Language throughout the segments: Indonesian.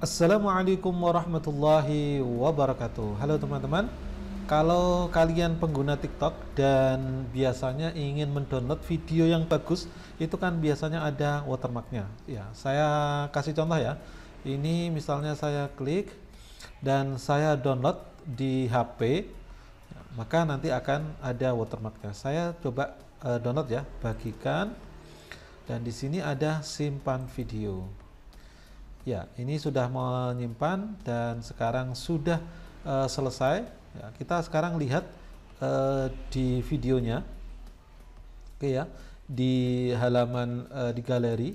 Assalamualaikum warahmatullahi wabarakatuh. Halo teman-teman. Kalau kalian pengguna TikTok dan biasanya ingin mendownload video yang bagus, itu kan biasanya ada watermarknya. Ya, saya kasih contoh ya. Ini misalnya saya klik dan saya download di HP, maka nanti akan ada watermarknya. Saya coba uh, download ya, bagikan. Dan di sini ada simpan video. Ya, ini sudah menyimpan dan sekarang sudah uh, selesai. Ya, kita sekarang lihat uh, di videonya. Oke ya, di halaman uh, di galeri.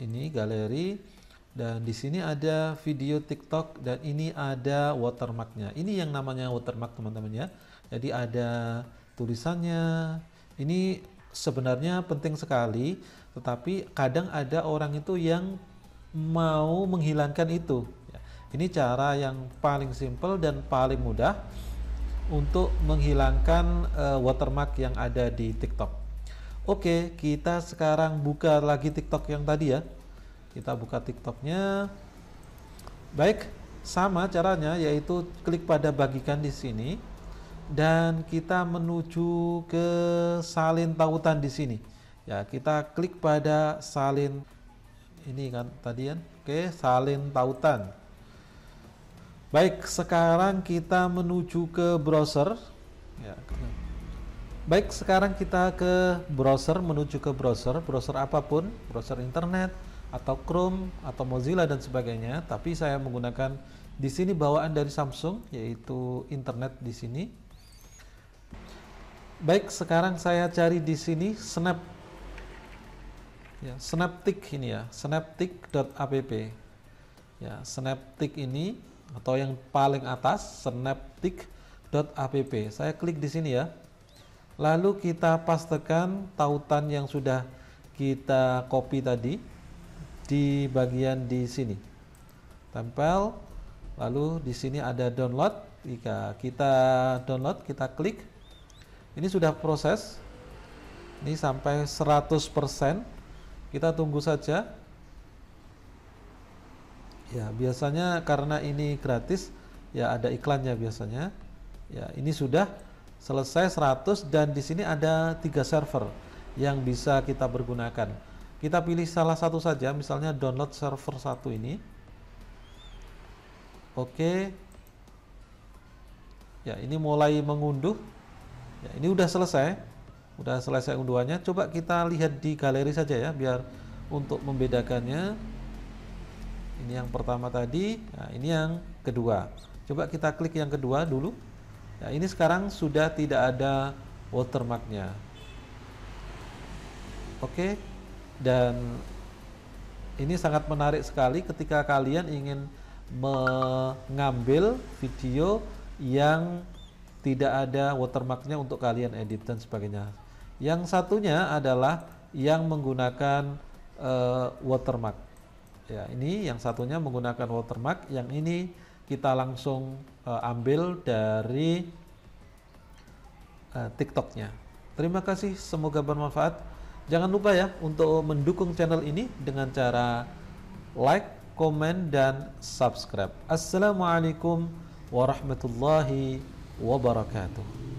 Ini galeri dan di sini ada video TikTok dan ini ada watermarknya. Ini yang namanya watermark teman-teman ya. Jadi ada tulisannya. Ini sebenarnya penting sekali, tetapi kadang ada orang itu yang mau menghilangkan itu. Ya, ini cara yang paling simple dan paling mudah untuk menghilangkan uh, watermark yang ada di TikTok. Oke, kita sekarang buka lagi TikTok yang tadi ya. Kita buka TikToknya. Baik, sama caranya yaitu klik pada bagikan di sini dan kita menuju ke salin tautan di sini. Ya, kita klik pada salin ini kan tadi kan oke salin tautan baik sekarang kita menuju ke browser ya baik sekarang kita ke browser menuju ke browser browser apapun browser internet atau Chrome atau Mozilla dan sebagainya tapi saya menggunakan di sini bawaan dari Samsung yaitu internet di sini baik sekarang saya cari di sini snap ya Synaptic ini ya snaptic.app ya snaptic ini atau yang paling atas snaptic.app saya klik di sini ya lalu kita pastekan tautan yang sudah kita copy tadi di bagian di sini tempel lalu di sini ada download jika kita download kita klik ini sudah proses ini sampai 100% kita tunggu saja. Ya, biasanya karena ini gratis, ya ada iklannya biasanya. Ya, ini sudah selesai 100 dan di sini ada tiga server yang bisa kita pergunakan. Kita pilih salah satu saja, misalnya download server satu ini. Oke. Ya, ini mulai mengunduh. Ya, ini udah selesai udah selesai unduhannya coba kita lihat di galeri saja ya biar untuk membedakannya ini yang pertama tadi nah ini yang kedua coba kita klik yang kedua dulu nah ini sekarang sudah tidak ada watermarknya oke dan ini sangat menarik sekali ketika kalian ingin mengambil video yang tidak ada watermarknya untuk kalian edit dan sebagainya yang satunya adalah yang menggunakan uh, watermark. Ya, ini yang satunya menggunakan watermark, yang ini kita langsung uh, ambil dari uh, TikToknya. Terima kasih, semoga bermanfaat. Jangan lupa ya untuk mendukung channel ini dengan cara like, komen, dan subscribe. Assalamualaikum warahmatullahi wabarakatuh.